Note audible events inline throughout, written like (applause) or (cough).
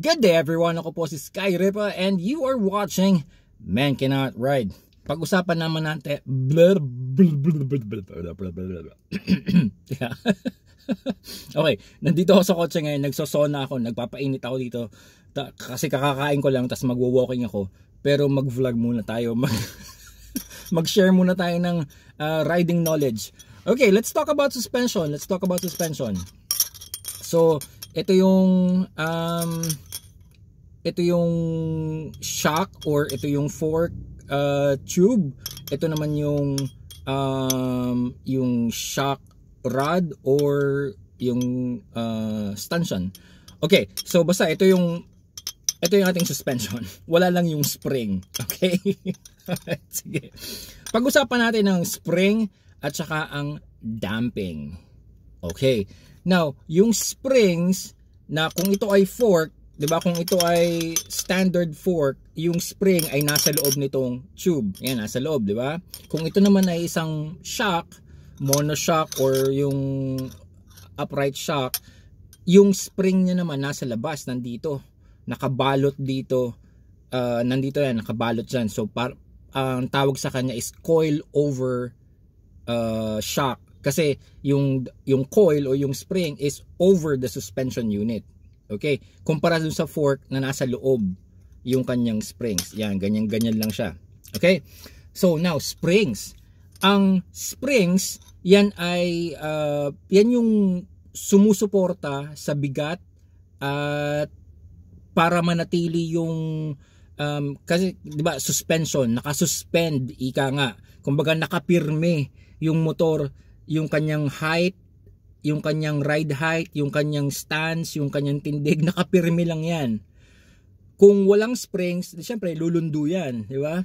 Good day everyone, ako po si Sky Ripa and you are watching Man Cannot Ride. Pag-usapan naman natin Okay, nandito ako sa kotse ngayon, nagsosona ako, nagpapainit ako dito ta kasi kakakain ko lang tapos magwo-walking ako. Pero mag-vlog muna tayo, (laughs) mag mag-share muna tayo ng uh, riding knowledge. Okay, let's talk about suspension. Let's talk about suspension. So, ito yung um, ito yung shock or ito yung fork uh, tube ito naman yung um, yung shock rod or yung uh, stanchion okay so basta ito yung ito yung ating suspension (laughs) wala lang yung spring (laughs) okay (laughs) sige pag-usapan natin ang spring at saka ang damping okay now yung springs na kung ito ay fork 'di ba kung ito ay standard fork, yung spring ay nasa loob nitong tube. Ayun, nasa loob, 'di ba? Kung ito naman ay isang shock, monoshock or yung upright shock, yung spring niya naman nasa labas, nandito, nakabalot dito. Uh, nandito yan, nakabalot diyan. So par ang tawag sa kanya is coil over uh, shock kasi yung yung coil o yung spring is over the suspension unit. Okay, kumpara dun sa fork na nasa loob yung kanyang springs. Yan, ganyan-ganyan lang siya. Okay? So now, springs. Ang springs, yan ay uh, yan yung sumusuporta sa bigat at para manatili yung um, kasi 'di ba suspension, naka-suspend ika nga. Kumbaga nakapirme yung motor, yung kanyang height yung kanyang ride height, yung kanyang stance, yung kanyang tindig, (laughs) nakapirmi lang yan. Kung walang springs, siyempre lulundo yan, di ba?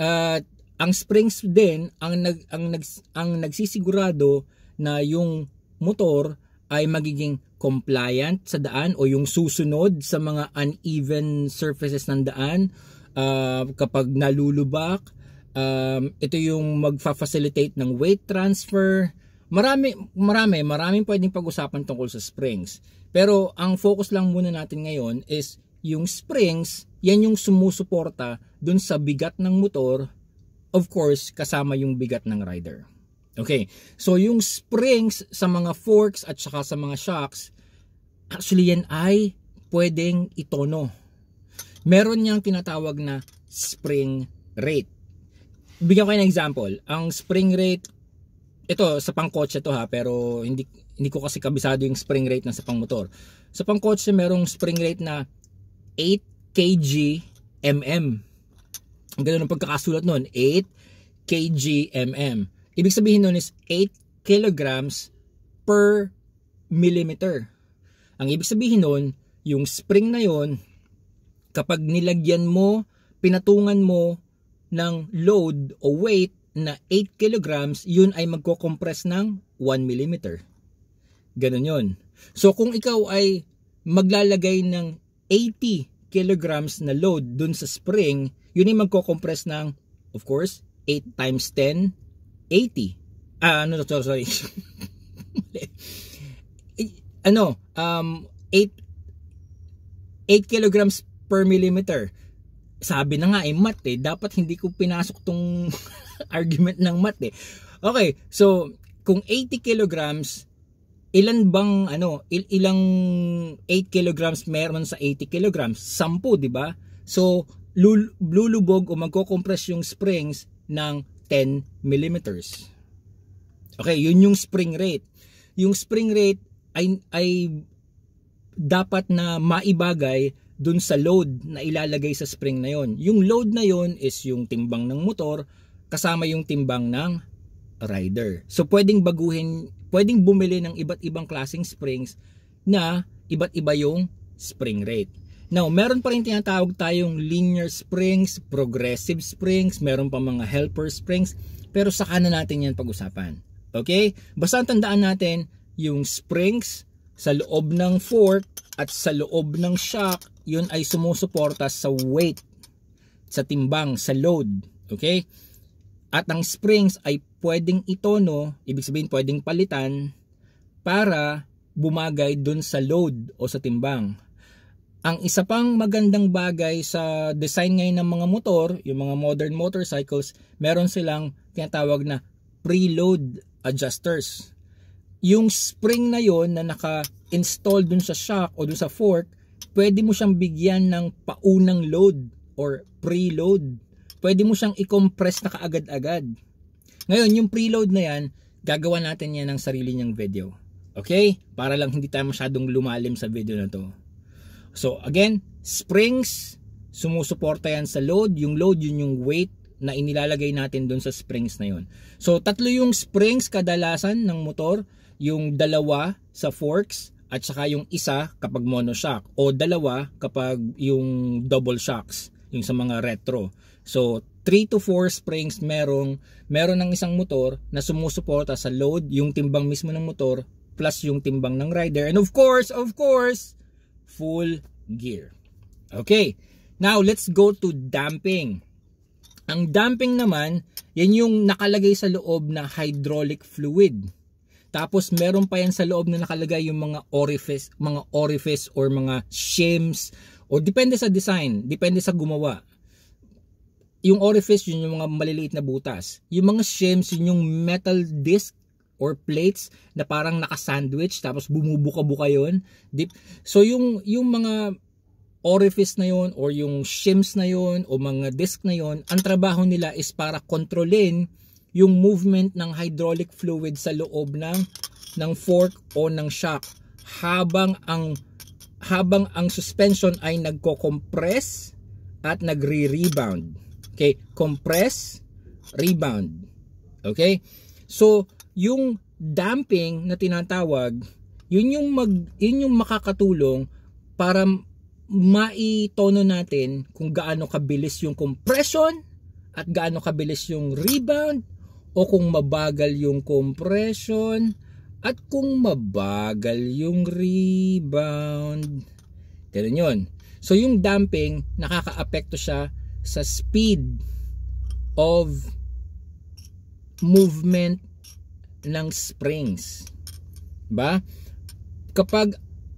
At uh, ang springs din ang nag ang nag ang nagsisigurado na yung motor ay magiging compliant sa daan o yung susunod sa mga uneven surfaces ng daan uh, kapag nalulubak um, ito yung magfa-facilitate ng weight transfer Marami, marami, maraming pwedeng pag-usapan tungkol sa springs. Pero ang focus lang muna natin ngayon is yung springs, yan yung sumusuporta dun sa bigat ng motor, of course, kasama yung bigat ng rider. Okay, so yung springs sa mga forks at saka sa mga shocks, actually yan ay pwedeng itono. Meron niyang tinatawag na spring rate. Bigyan ko kayo ng example. Ang spring rate ito sa pangkotse to ha pero hindi hindi ko kasi kabisado yung spring rate na sa pangmotor. Sa pangkotse merong spring rate na 8 kg mm. Ang ganoon ang pagkakasulat noon, 8 kg mm. Ibig sabihin noon is 8 kilograms per millimeter. Ang ibig sabihin noon, yung spring na yon kapag nilagyan mo, pinatungan mo ng load o weight na 8 kilograms, yun ay magko-compress ng 1 millimeter. Ganun yun. So kung ikaw ay maglalagay ng 80 kilograms na load dun sa spring, yun ay magko-compress ng, of course, 8 times 10, 80. Ah, ano, sorry, sorry. (laughs) ano, um, 8, 8 kilograms per millimeter sabi na nga eh mat eh dapat hindi ko pinasok tong (laughs) argument ng mat eh okay so kung 80 kilograms ilan bang ano il ilang 8 kilograms meron sa 80 kilograms 10 di ba so lul lulubog o magko-compress yung springs ng 10 millimeters okay yun yung spring rate yung spring rate ay ay dapat na maibagay dun sa load na ilalagay sa spring na yon. Yung load na yon is yung timbang ng motor kasama yung timbang ng rider. So pwedeng baguhin, pwedeng bumili ng iba't ibang klaseng springs na iba't iba yung spring rate. Now, meron pa rin tinatawag tayong linear springs, progressive springs, meron pa mga helper springs, pero saka na natin yan pag-usapan. Okay? Basta tandaan natin, yung springs sa loob ng fork at sa loob ng shock, yun ay sumusuporta sa weight, sa timbang, sa load. Okay? At ang springs ay pwedeng itono, ibig sabihin pwedeng palitan, para bumagay dun sa load o sa timbang. Ang isa pang magandang bagay sa design ngayon ng mga motor, yung mga modern motorcycles, meron silang tinatawag na preload adjusters yung spring na yon na naka-install dun sa shock o dun sa fork, pwede mo siyang bigyan ng paunang load or preload. Pwede mo siyang i-compress na kaagad-agad. Ngayon, yung preload na yan, gagawa natin yan ng sarili niyang video. Okay? Para lang hindi tayo masyadong lumalim sa video na to. So again, springs, sumusuporta yan sa load. Yung load, yun yung weight na inilalagay natin doon sa springs na yon. So tatlo yung springs kadalasan ng motor yung dalawa sa forks at saka yung isa kapag monoshock o dalawa kapag yung double shocks yung sa mga retro. So 3 to 4 springs merong meron ng isang motor na sumusuporta sa load, yung timbang mismo ng motor plus yung timbang ng rider and of course, of course, full gear. Okay. Now let's go to damping. Ang damping naman, yan yung nakalagay sa loob na hydraulic fluid. Tapos meron pa yan sa loob na nakalagay yung mga orifice, mga orifice or mga shims or depende sa design, depende sa gumawa. Yung orifice yun yung mga maliliit na butas. Yung mga shims yun yung metal disc or plates na parang naka-sandwich tapos bumubuka-buka yon. So yung yung mga orifice na yon or yung shims na yon o mga disc na yon, ang trabaho nila is para kontrolin yung movement ng hydraulic fluid sa loob ng ng fork o ng shock habang ang habang ang suspension ay nagko-compress at nagre-rebound. Okay, compress, rebound. Okay? So, yung damping na tinatawag, yun yung mag yun yung makakatulong para maitono natin kung gaano kabilis yung compression at gaano kabilis yung rebound o kung mabagal yung compression at kung mabagal yung rebound. Ganun yun. So yung dumping, nakakaapekto siya sa speed of movement ng springs. Ba? Diba? Kapag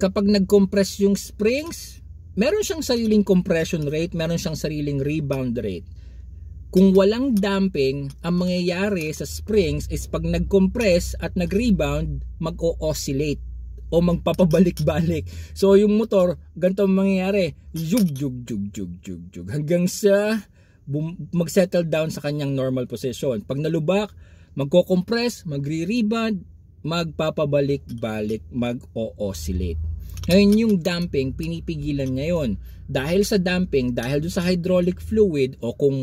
kapag nag-compress yung springs, meron siyang sariling compression rate, meron siyang sariling rebound rate. Kung walang damping, ang mangyayari sa springs is pag nag-compress at nag-rebound, mag-oscillate o magpapabalik-balik. So yung motor, ganito mangyayari. Yug, yug, yug, yug, yug, yug. Hanggang sa mag-settle down sa kanyang normal position. Pag nalubak, magko-compress, magre-rebound, magpapabalik-balik, mag-oscillate. Ngayon yung dumping pinipigilan ngayon dahil sa dumping, dahil dun sa hydraulic fluid o kung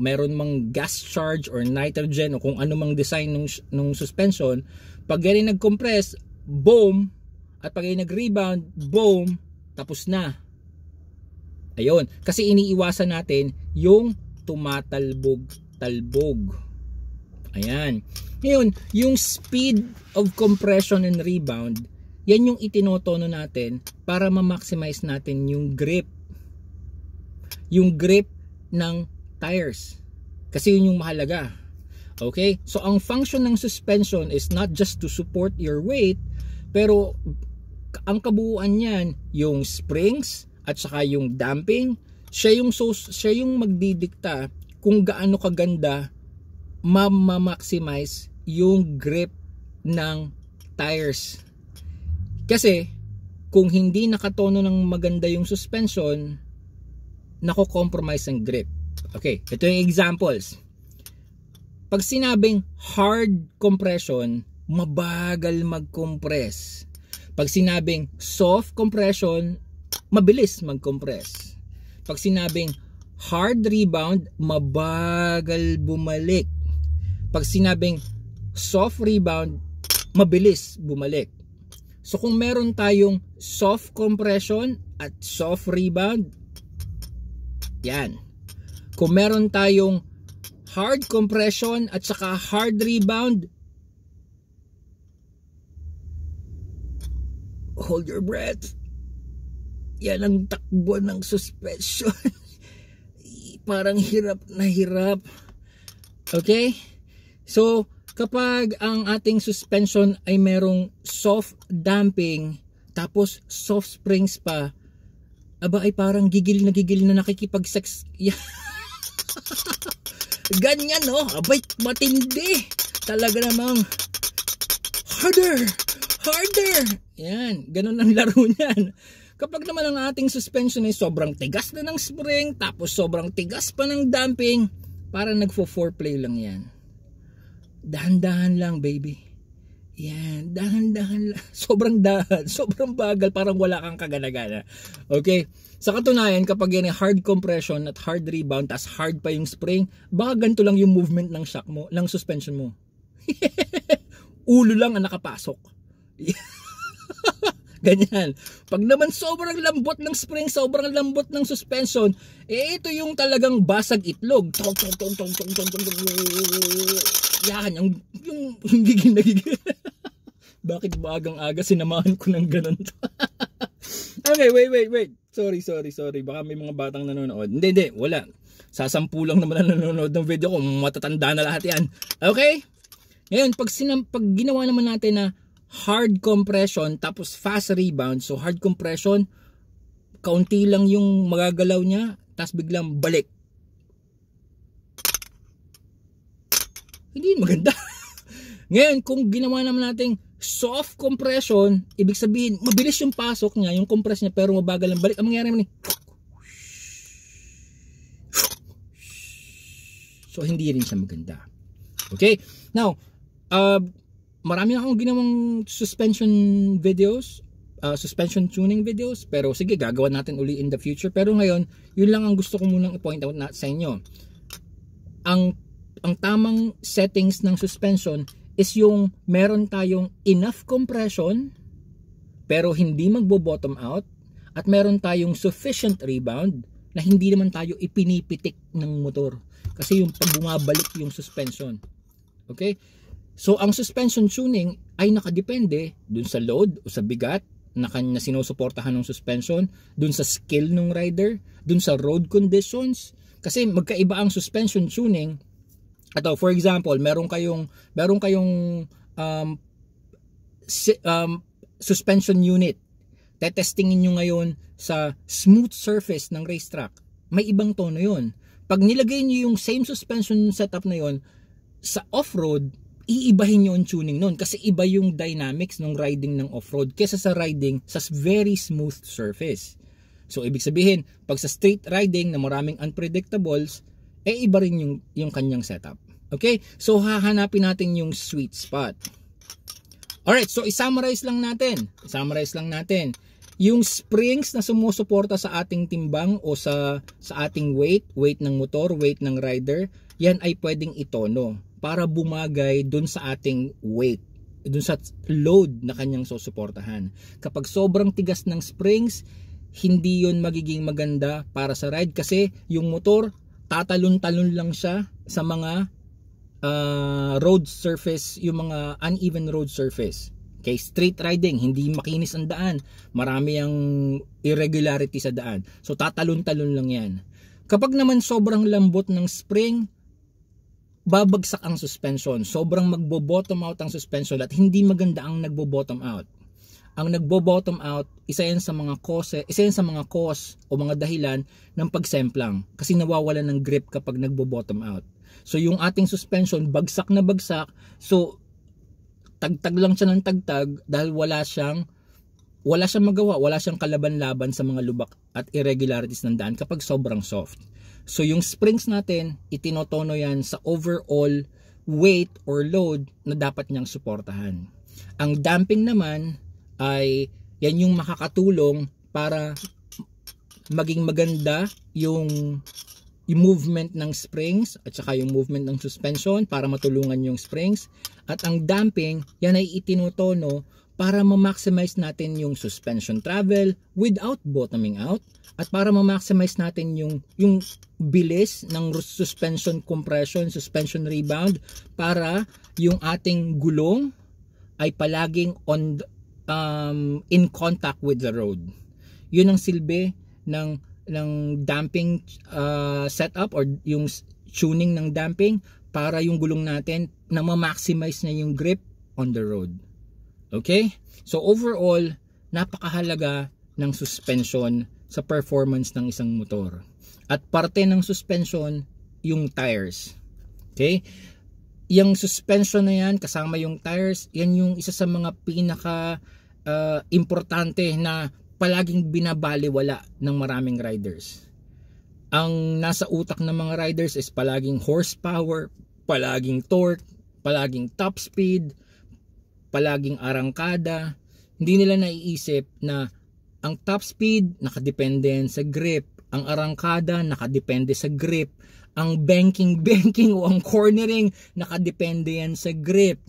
meron mang gas charge or nitrogen o kung ano mang design ng, nung suspension, pag yan nag-compress, boom, at pag yan nag-rebound, boom, tapos na. Ayun, kasi iniiwasan natin yung tumatalbog-talbog. Ayan. Ngayon, yung speed of compression and rebound, yan yung itinotono natin para ma-maximize natin yung grip yung grip ng tires kasi yun yung mahalaga okay so ang function ng suspension is not just to support your weight pero ang kabuuan niyan yung springs at saka yung damping siya yung so, siya yung magdidikta kung gaano kaganda ma-maximize yung grip ng tires kasi, kung hindi nakatono ng maganda yung suspension, nako-compromise ang grip. Okay, ito yung examples. Pag sinabing hard compression, mabagal mag-compress. Pag sinabing soft compression, mabilis mag-compress. Pag sinabing hard rebound, mabagal bumalik. Pag sinabing soft rebound, mabilis bumalik. So kung meron tayong soft compression at soft rebound, yan. Kung meron tayong hard compression at saka hard rebound, hold your breath. Yan ang takbo ng suspension. (laughs) Parang hirap na hirap. Okay? So, Kapag ang ating suspension ay merong soft damping tapos soft springs pa, aba ay parang gigil na gigil na nakikipag-sex. (laughs) Ganyan no, abay matindi. Talaga namang harder, harder. Yan, ganun ang laro (laughs) niyan. Kapag naman ang ating suspension ay sobrang tigas na ng spring, tapos sobrang tigas pa ng damping parang nagfo-foreplay lang yan dahan-dahan lang baby yan dahan-dahan lang (laughs) sobrang dahan sobrang bagal parang wala kang kagana-gana okay sa katunayan kapag yan hard compression at hard rebound tas hard pa yung spring baka ganito lang yung movement ng shock mo ng suspension mo (laughs) ulo lang ang nakapasok (laughs) Ganyan. Pag naman sobrang lambot ng spring, sobrang lambot ng suspension, eh ito yung talagang basag itlog. Tong, tong, tong, tong, tong, tong, Yan, yung, yung, yung gigil na gigil. (laughs) Bakit ba agang-aga sinamahan ko ng ganun to? (laughs) okay, wait, wait, wait. Sorry, sorry, sorry. Baka may mga batang nanonood. Hindi, hindi. Wala. Sasampu lang naman ang nanonood ng video ko. Matatanda na lahat yan. Okay? Ngayon, pag, sinam, pag ginawa naman natin na hard compression tapos fast rebound. So hard compression, kaunti lang yung magagalaw niya tapos biglang balik. Hindi maganda. (laughs) Ngayon, kung ginawa naman nating soft compression, ibig sabihin, mabilis yung pasok niya, yung compress niya, pero mabagal ang balik. Ang mangyari man eh, So, hindi rin siya maganda. Okay? Now, uh, marami akong ginawang suspension videos, uh, suspension tuning videos, pero sige gagawa natin uli in the future. Pero ngayon, yun lang ang gusto ko munang i-point out na sa inyo. Ang ang tamang settings ng suspension is yung meron tayong enough compression pero hindi magbo-bottom out at meron tayong sufficient rebound na hindi naman tayo ipinipitik ng motor kasi yung pag bumabalik yung suspension. Okay? So ang suspension tuning ay nakadepende dun sa load o sa bigat na kanya sinusuportahan ng suspension, dun sa skill ng rider, dun sa road conditions. Kasi magkaiba ang suspension tuning. Ito, for example, meron kayong meron kayong um, si, um, suspension unit. Tetestingin nyo ngayon sa smooth surface ng racetrack. May ibang tono yun. Pag nilagay nyo yung same suspension setup na yon sa off-road, iibahin nyo ang tuning nun kasi iba yung dynamics ng riding ng off-road kesa sa riding sa very smooth surface. So ibig sabihin, pag sa straight riding na maraming unpredictables, eh iba rin yung, yung kanyang setup. Okay? So hahanapin natin yung sweet spot. Alright, so isummarize lang natin. Summarize lang natin. Yung springs na sumusuporta sa ating timbang o sa, sa ating weight, weight ng motor, weight ng rider, yan ay pwedeng itono para bumagay dun sa ating weight dun sa load na kanyang susuportahan. Kapag sobrang tigas ng springs, hindi yon magiging maganda para sa ride kasi yung motor tatalon-talon lang siya sa mga uh, road surface, yung mga uneven road surface. Okay, street riding, hindi makinis ang daan. Marami ang irregularity sa daan. So tatalon-talon lang yan. Kapag naman sobrang lambot ng spring, babagsak ang suspension. Sobrang magbo-bottom out ang suspension at hindi maganda ang nagbo-bottom out. Ang nagbo-bottom out, isa yan sa mga cause, isa yan sa mga cause o mga dahilan ng pagsemplang kasi nawawalan ng grip kapag nagbo-bottom out. So yung ating suspension bagsak na bagsak, so tagtag lang siya ng tagtag dahil wala siyang wala siyang magawa, wala siyang kalaban-laban sa mga lubak at irregularities ng daan kapag sobrang soft. So yung springs natin, itinotono yan sa overall weight or load na dapat niyang suportahan. Ang damping naman ay yan yung makakatulong para maging maganda yung, yung movement ng springs at saka yung movement ng suspension para matulungan yung springs. At ang damping, yan ay itinotono para ma-maximize natin yung suspension travel without bottoming out at para ma-maximize natin yung yung bilis ng suspension compression, suspension rebound para yung ating gulong ay palaging on um, in contact with the road. Yun ang silbi ng ng damping uh, setup or yung tuning ng damping para yung gulong natin na ma-maximize na yung grip on the road. Okay? So overall, napakahalaga ng suspension sa performance ng isang motor. At parte ng suspension, yung tires. Okay? Yung suspension na yan, kasama yung tires, yan yung isa sa mga pinaka uh, na palaging binabaliwala ng maraming riders. Ang nasa utak ng mga riders is palaging horsepower, palaging torque, palaging top speed, palaging arangkada, hindi nila naiisip na ang top speed nakadepende sa grip, ang arangkada nakadepende sa grip, ang banking banking o ang cornering nakadepende yan sa grip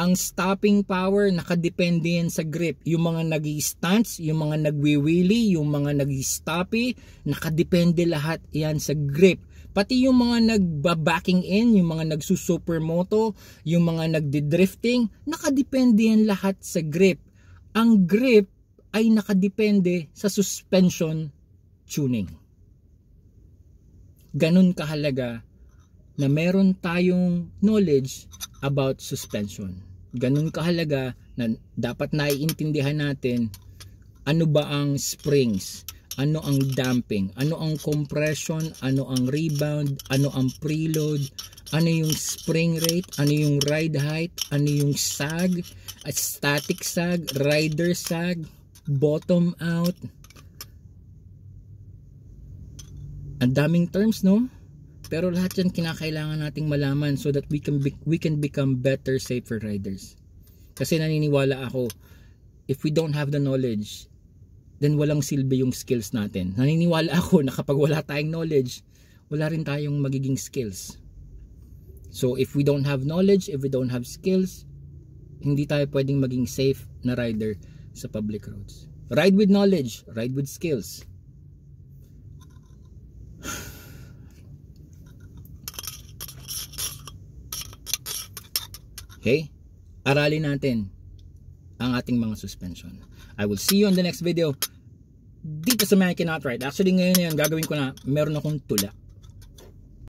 ang stopping power nakadepende yan sa grip. Yung mga nag stance yung mga nagwiwili, yung mga nag stoppy nakadepende lahat yan sa grip. Pati yung mga nagbabacking in, yung mga nagsusupermoto, yung mga nagdi-drifting, nakadepende yan lahat sa grip. Ang grip ay nakadepende sa suspension tuning. Ganun kahalaga na meron tayong knowledge about suspension ganun kahalaga na dapat naiintindihan natin ano ba ang springs, ano ang damping, ano ang compression, ano ang rebound, ano ang preload, ano yung spring rate, ano yung ride height, ano yung sag, at static sag, rider sag, bottom out. Ang daming terms, no? Pero lahat yan kinakailangan nating malaman so that we can, be, we can become better, safer riders. Kasi naniniwala ako, if we don't have the knowledge, then walang silbi yung skills natin. Naniniwala (laughs) ako na kapag wala tayong knowledge, wala rin tayong magiging skills. So if we don't have knowledge, if we don't have skills, hindi tayo pwedeng maging safe na rider sa public roads. Ride with knowledge, ride with skills. Okay? Aralin natin ang ating mga suspension. I will see you on the next video dito sa Man Cannot Ride. Actually ngayon na yan, gagawin ko na meron akong tulak.